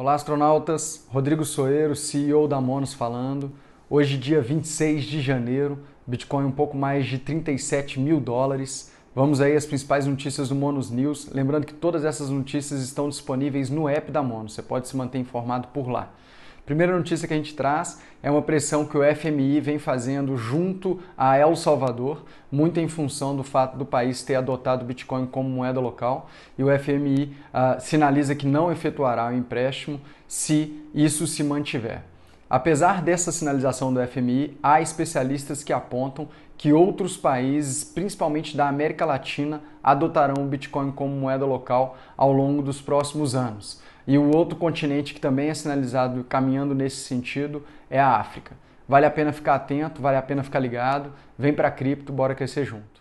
Olá, astronautas! Rodrigo Soeiro, CEO da Monos falando. Hoje, dia 26 de janeiro, Bitcoin um pouco mais de 37 mil dólares. Vamos aí às principais notícias do Monos News. Lembrando que todas essas notícias estão disponíveis no app da Monos, você pode se manter informado por lá. Primeira notícia que a gente traz é uma pressão que o FMI vem fazendo junto a El Salvador, muito em função do fato do país ter adotado o Bitcoin como moeda local, e o FMI ah, sinaliza que não efetuará o empréstimo se isso se mantiver. Apesar dessa sinalização do FMI, há especialistas que apontam que outros países, principalmente da América Latina, adotarão o Bitcoin como moeda local ao longo dos próximos anos. E o outro continente que também é sinalizado caminhando nesse sentido é a África. Vale a pena ficar atento, vale a pena ficar ligado. Vem para cripto, bora crescer junto.